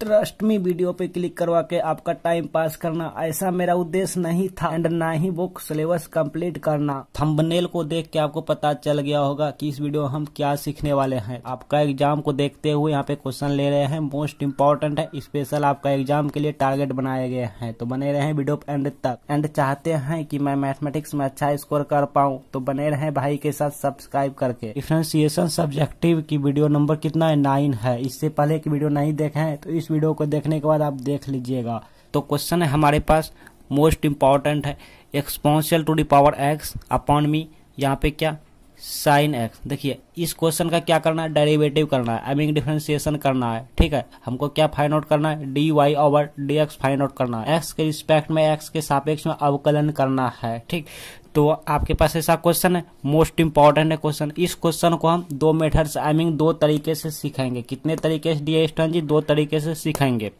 trust me video पे click करवा के आपका टाइम पास करना ऐसा मेरा उद्देश्य नहीं था एंड ना ही वो सिलेबस कंप्लीट करना थंबनेल को देख के आपको पता चल गया होगा कि इस वीडियो हम क्या सीखने वाले हैं आपका एग्जाम को देखते हुए यहाँ पे क्वेश्चन ले रहे हैं मोस्ट इम्पोर्टेंट है स्पेशल आपका एग्जाम के लिए टारगेट बनाए गए हैं तो बने रहे वीडियो एंड तक एंड चाहते है की मैं मैथमेटिक्स में अच्छा स्कोर कर पाऊँ तो बने रहे भाई के साथ सब्सक्राइब करके डिफ्रेंसिएशन सब्जेक्टिव की वीडियो नंबर कितना है नाइन है इससे पहले की वीडियो नहीं देखे तो इस इस वीडियो को देखने के बाद आप देख लीजिएगा तो क्वेश्चन है हमारे पास मोस्ट इम्पॉर्टेंट है exponential to the power x upon me यहाँ पे क्या साइन एक्स देखिए इस क्वेश्चन का क्या करना है डेरिवेटिव करना है आई मीन डिफ्रेंसिएशन करना है ठीक है हमको क्या फाइंड आउट करना है d y over d x find out करना है एक्स के रिस्पेक्ट में एक्स के सापेक्ष में अवकलन करना है ठीक तो आपके पास ऐसा क्वेश्चन है मोस्ट इंपॉर्टेंट है क्वेश्चन इस क्वेश्चन को हम दो मेथड आई मीन दो तरीके से सिखाएंगे कितने तरीके से डी स्टन जी दो तरीके से सिखाएंगे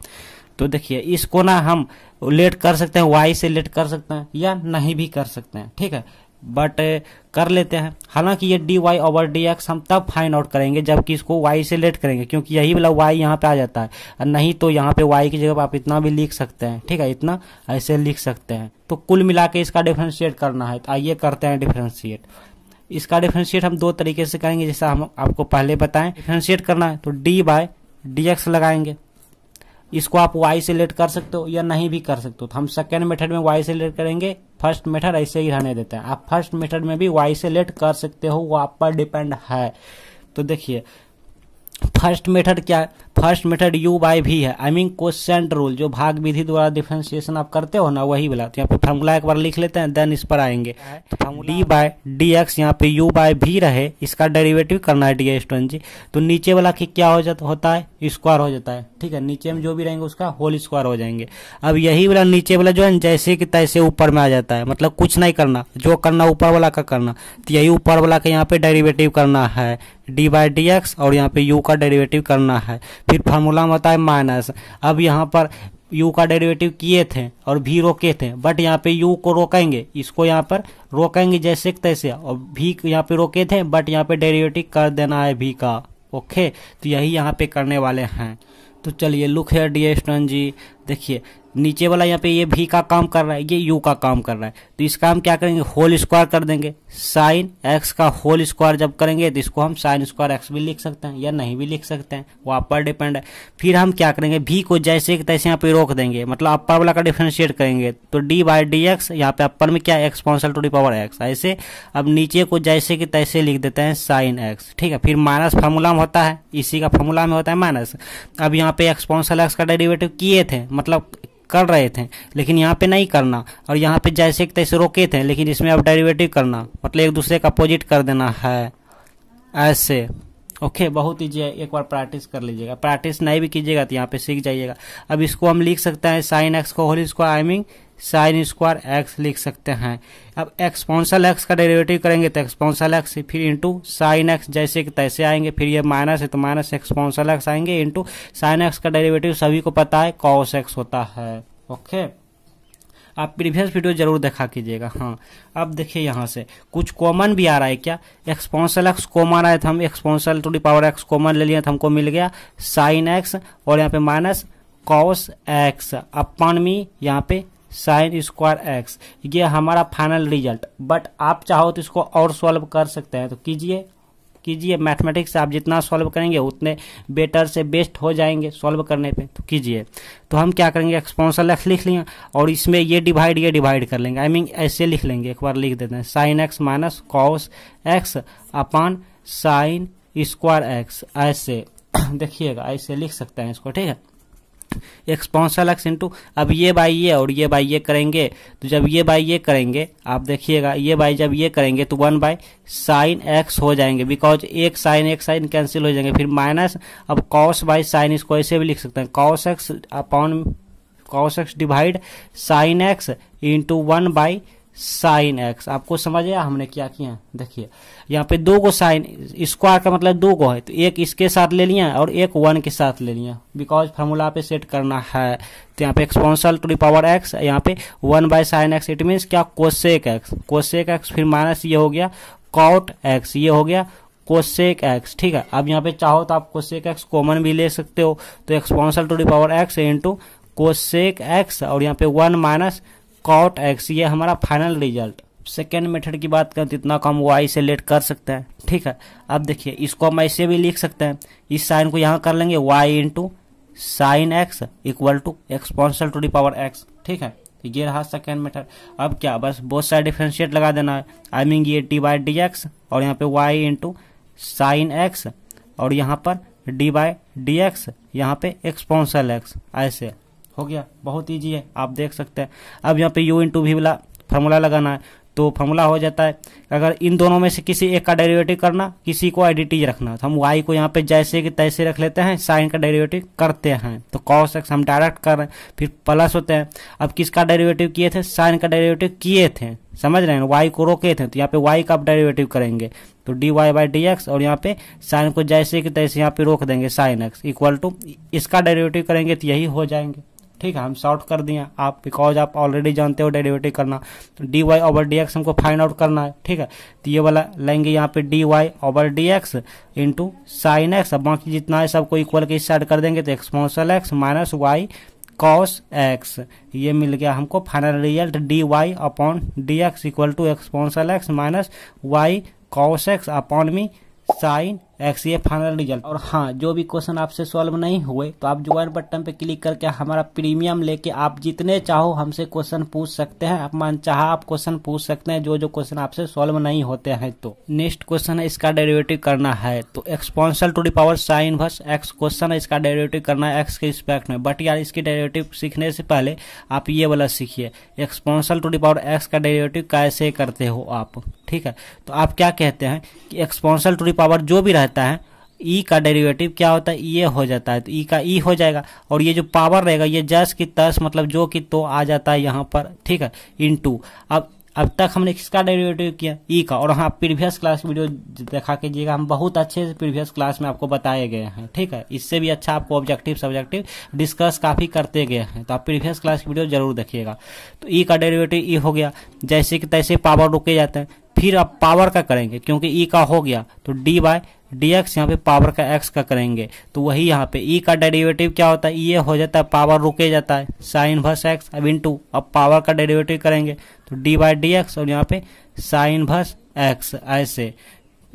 तो देखिए इसको ना हम लेट कर सकते हैं वाई से लेट कर सकते हैं या नहीं भी कर सकते हैं ठीक है बट uh, कर लेते हैं हालांकि ये d y over d x हम तब फाइंड आउट करेंगे जबकि इसको वाई से लेट करेंगे क्योंकि यही वाला वाई यहाँ पे आ जाता है नहीं तो यहाँ पे वाई की जगह पर आप इतना भी लिख सकते हैं ठीक है इतना ऐसे लिख सकते हैं तो कुल मिला के इसका डिफ्रेंशिएट करना है तो आइए करते हैं डिफ्रेंशिएट इसका डिफ्रेंशिएट हम दो तरीके से करेंगे जैसा हम आपको पहले बताएं डिफ्रेंशिएट करना है तो डी बाय डी एक्स लगाएंगे इसको आप वाई से लेट कर सकते हो या नहीं भी कर सकते हो तो हम सेकेंड मेथड में वाई से लेट करेंगे फर्स्ट मेथड ऐसे ही रहने देते हैं आप फर्स्ट मेथड में भी वाई से लेट कर सकते हो वो आप पर डिपेंड है तो देखिए फर्स्ट मेथड क्या है फर्स्ट मेथड यू बाई भी है आई मीन क्वेश्चन रूल जो भाग विधि द्वारा डिफ्रेंसिएशन आप करते हो ना वही बोला तो यहाँ पे फॉर्मूला एक बार लिख लेते हैं देन इस पर आएंगे तो formula d by d x यहाँ पे यू बाय भी रहे इसका डेरिवेटिव करना है डी एक्स ट्वेंटी तो नीचे वाला की क्या हो जाता होता है स्क्वायर हो जाता है ठीक है नीचे में जो भी रहेंगे उसका होल स्क्वायर हो जाएंगे अब यही वाला नीचे वाला जो है जैसे कि तैसे ऊपर में आ जाता है मतलब कुछ नहीं करना जो करना ऊपर वाला का करना तो यही ऊपर वाला का यहाँ पे डेरिवेटिव करना है डी बाय डी एक्स और यहाँ पे यू का डेरिवेटिव करना है फिर फार्मूला में है माइनस अब यहाँ पर यू का डेरिवेटिव किए थे और भी रोके थे बट यहाँ पे यू को रोकेंगे इसको यहाँ पर रोकेंगे जैसे तैसे और भी यहाँ पे रोके थे बट यहाँ पे डेरिवेटिव कर देना है भी का ओके तो यही यहाँ पे करने वाले हैं तो चलिए लुक है डी एस्टन जी देखिए नीचे वाला यहाँ पे ये भी का काम कर रहा है ये यू का काम कर रहा है तो इसका हम क्या करेंगे होल स्क्वायर कर देंगे साइन एक्स का होल स्क्वायर जब करेंगे तो इसको हम साइन स्क्वायर एक्स भी लिख सकते हैं या नहीं भी लिख सकते हैं वो आप पर डिपेंड है फिर हम क्या करेंगे भी को जैसे कि तैसे यहाँ पे रोक देंगे मतलब अपर वाला का डिफ्रेंशिएट करेंगे तो डी बाई डी एक्स यहाँ पे अपर में क्या exponential to the power x ऐसे अब नीचे को जैसे कि तैसे लिख देते हैं साइन एक्स ठीक है फिर माइनस फार्मूला में होता है इसी का फार्मूला में होता है माइनस अब यहाँ पे एक्स पॉन्सल एक्स का डेरिवेटिव किए थे मतलब कर रहे थे लेकिन यहाँ पे नहीं करना और यहाँ पे जैसे तैसे रोके थे लेकिन इसमें अब डेरिवेटिव करना मतलब एक दूसरे का अपोजिट कर देना है ऐसे ओके बहुत ईजी है एक बार प्रैक्टिस कर लीजिएगा प्रैक्टिस नहीं भी कीजिएगा तो यहाँ पे सीख जाइएगा अब इसको हम लिख सकते हैं साइन एक्स को whole square I mean sine square x लिख सकते हैं अब एक्सपॉन्सल एक्स का डेरिवेटिव करेंगे तो एक्सपॉन्सल एक्स फिर इंटू साइन एक्स जैसे कि तैसे आएंगे फिर ये माइनस है तो माइनस एक्सपॉन्सल एक्स आएंगे इंटू साइन एक्स का डेरिवेटिव सभी को पता है कॉस एक्स होता है ओके आप प्रीवियस वीडियो जरूर देखा कीजिएगा हाँ अब देखिए यहाँ से कुछ कॉमन भी आ रहा है क्या एक्सपॉन्सल एक्स कॉमन आया था हम exponential to the power x common ले लिया तो हमको मिल गया साइन एक्स और यहाँ पे minus cos x upon me यहाँ पे साइन स्क्वायर एक्स ये हमारा फाइनल रिजल्ट बट आप चाहो तो इसको और सॉल्व कर सकते हैं तो कीजिए कीजिए मैथमेटिक्स आप जितना सॉल्व करेंगे उतने बेटर से बेस्ट हो जाएंगे सॉल्व करने पे तो कीजिए तो हम क्या करेंगे एक्सपोनशल एक्स लिख लिया और इसमें ये डिवाइड ये डिवाइड कर लेंगे आई I मीन mean, ऐसे लिख लेंगे एक बार लिख देते हैं sine x minus cos x upon sine square x ऐसे देखिएगा ऐसे लिख सकते हैं इसको ठीक है एक्सपांस एलएक्स इंटू अब ये बाई ये और ये बाई ये करेंगे तो जब ये बाई ये करेंगे आप देखिएगा ये बाई जब ये करेंगे तो वन बाई साइन एक्स हो जाएंगे बिकॉज एक साइन एक साइन कैंसिल हो जाएंगे फिर माइनस अब कॉस बाई साइन इसको ऐसे भी लिख सकते हैं cos x upon cos x divide sine x into one by sine x आपको समझ आया हमने क्या किया देखिए यहाँ पे दो गो साइन स्क्वायर का मतलब दो गो है तो एक इसके साथ ले लिया और एक वन के साथ ले लिया बिकॉज फार्मूला पे सेट करना है तो यहाँ पे एक्सपोनसल टू पावर एक्स यहाँ पे one by sine x it means क्या कोसेक एक्स कोसेक एक्स फिर माइनस ये हो गया कॉट एक्स ये हो गया कोसेक एक्स ठीक है अब यहाँ पे चाहो तो आप कोसेक एक्स कॉमन भी ले सकते हो तो exponential to power x into cosec x और यहाँ पे वन माइनस कॉट एक्स ये हमारा फाइनल रिजल्ट सेकेंड मेथड की बात करें तो इतना कम वो आई से लेट कर सकते हैं ठीक है अब देखिए इसको हम ऐसे भी लिख सकते हैं इस साइन को यहाँ कर लेंगे y into sine x equal to exponential to the power x ठीक है तो ये रहा सेकेंड मेथड अब क्या बस बहुत सारे डिफ्रेंशिएट लगा देना है आई मीन ये डी बाई डी एक्स और यहाँ पे वाई इंटू साइन एक्स और यहाँ पर डी बाई डी एक्स यहाँ पे एक्सपॉन्सल एक्स ऐसे हो गया बहुत ईजी है आप देख सकते हैं अब यहाँ पे यू इंटू वी वाला फार्मूला लगाना है तो फार्मूला हो जाता है अगर इन दोनों में से किसी एक का डेरिवेटिव करना किसी को आइडेंटिटी रखना तो हम वाई को यहाँ पे जैसे कि तैसे रख लेते हैं साइन का डेरिवेटिव करते हैं तो कॉस एक्स हम डायरेक्ट कर रहे हैं फिर प्लस होते हैं अब किसका डेरिवेटिव किए थे साइन का डेरिवेटिव किए थे समझ रहे हैं वाई को रोके थे तो यहाँ पे वाई का आप डेरिवेटिव करेंगे तो d y by d x और यहाँ पे साइन को जैसे कि तैसे यहाँ पे रोक देंगे साइन एक्स इक्वल टू इसका डेरिवेटिव करेंगे तो यही हो जाएंगे ठीक है हम शॉर्ट कर दिए आप बिकॉज आप ऑलरेडी जानते हो डेरिवेटिव करना तो d y over d x हमको फाइंड आउट करना है ठीक है तो ये वाला लेंगे यहाँ पे d y over d x into sine x अब बाकी जितना है सबको इक्वल के इस साइड कर देंगे तो exponential x minus y cos x ये मिल गया हमको final result d y upon d x equal to exponential x minus y cos x upon मी साइन एक्स ये फाइनल रिजल्ट और हाँ जो भी क्वेश्चन आपसे सॉल्व नहीं हुए तो आप ज्वाइन बटन पे क्लिक करके हमारा प्रीमियम लेके आप जितने चाहो हमसे क्वेश्चन पूछ सकते हैं आप मान चाह आप क्वेश्चन पूछ सकते हैं जो जो क्वेश्चन आपसे सॉल्व नहीं होते हैं तो नेक्स्ट क्वेश्चन है इसका डेरिवेटिव करना है तो exponential to the power sine inverse x question है इसका डेरेवेटिव करना है एक्स के रिस्पेक्ट में बट यार इसकी डेरेवेटिव सीखने से पहले आप ये वाला सीखिए exponential to the power x का डेरेवेटिव कैसे करते हो आप ठीक है तो आप क्या कहते हैं कि एक्सपोनशल टू डी पावर जो भी रहता है ई e का डेरिवेटिव क्या होता है ये e हो जाता है तो ई e का ई हो जाएगा और ये जो पावर रहेगा ये जस की तस मतलब जो कि तो आ जाता है यहाँ पर ठीक है इन टू अब अब तक हमने किसका डेरिवेटिव किया ई e का और हाँ प्रीवियस क्लास वीडियो देखा कीजिएगा हम बहुत अच्छे से प्रीवियस क्लास में आपको बताए गए हैं ठीक है इससे भी अच्छा आपको ऑब्जेक्टिव सब्जेक्टिव डिस्कस काफ़ी करते गए हैं तो आप प्रीवियस क्लास की वीडियो जरूर देखिएगा तो ई e का डेरिवेटिव ई e हो गया जैसे कि तैसे पावर रुके जाते हैं फिर आप पावर का करेंगे क्योंकि ई का हो गया तो डी बाय डीएक्स यहाँ पे पावर का एक्स का करेंगे तो वही यहाँ पे ई e का डेरिवेटिव क्या होता है ये e हो जाता है पावर रुके जाता है साइन भस एक्स अब टू अब पावर का डेरिवेटिव करेंगे तो डी बाई डी एक्स और यहाँ पे साइन भस एक्स ऐसे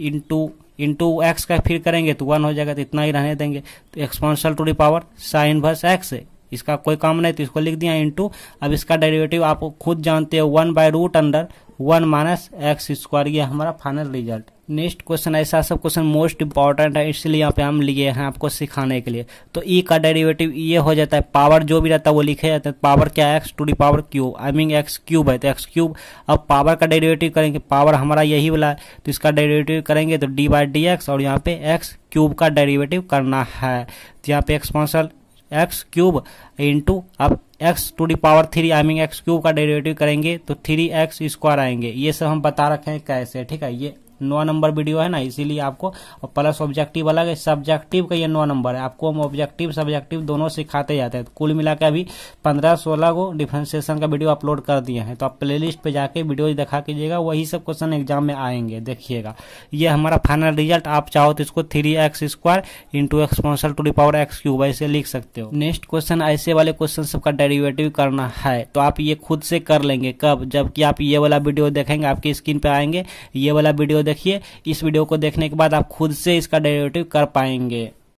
इंटू इंटू एक्स का फिर करेंगे तो वन हो जाएगा तो इतना ही रहने देंगे तो exponential to the power sine भस एक्स इसका कोई काम नहीं तो इसको लिख दिया इंटू अब इसका डेरिवेटिव आप खुद जानते हो one by root under one minus x square ये हमारा फाइनल रिजल्ट नेक्स्ट क्वेश्चन ऐसा सब क्वेश्चन मोस्ट इंपॉर्टेंट है इसलिए यहाँ पे हम लिए हैं आपको सिखाने के लिए तो ई e का डेरिवेटिव ये हो जाता है पावर जो भी रहता है वो लिखे जाते हैं पावर क्या है x to the power cube I mean x cube है तो एक्स क्यूब अब पावर का डेरिवेटिव करेंगे पावर हमारा यही वाला है तो इसका डेरिवेटिव करेंगे तो डी बाई डी एक्स और यहाँ पे एक्स क्यूब का डेरिवेटिव करना है तो यहाँ पे एक्सपांसल एक्स क्यूब इंटू अब x to the power three I mean x cube का डेरिवेटिव करेंगे तो थ्री एक्स स्क्वायर आएंगे ये सब हम बता रखे हैं कैसे ठीक है ये नौ नंबर वीडियो है ना इसीलिए आपको प्लस ऑब्जेक्टिव अलग है सब्जेक्टिव का ये नौ नंबर है आपको हम ऑब्जेक्टिव सब्जेक्टिव दोनों सिखाते जाते हैं कुल मिला के अभी पंद्रह सोलह को डिफ्रेंसिएशन का वीडियो अपलोड कर दिए हैं तो आप लिस्ट पे जाके वीडियो दिखा कीजिएगा वही सब क्वेश्चन एग्जाम में आएंगे देखिएगा ये हमारा फाइनल रिजल्ट आप चाहो तो इसको three x square into exponential to power x cube ऐसे लिख सकते हो नेक्स्ट क्वेश्चन ऐसे वाले क्वेश्चन सबका डेरिवेटिव करना है तो आप ये खुद से कर लेंगे कब जबकि आप ये वाला वीडियो देखेंगे आपकी स्क्रीन पे आएंगे ये वाला वीडियो देखिए इस वीडियो को देखने के बाद आप खुद से इसका डेरिवेटिव कर पाएंगे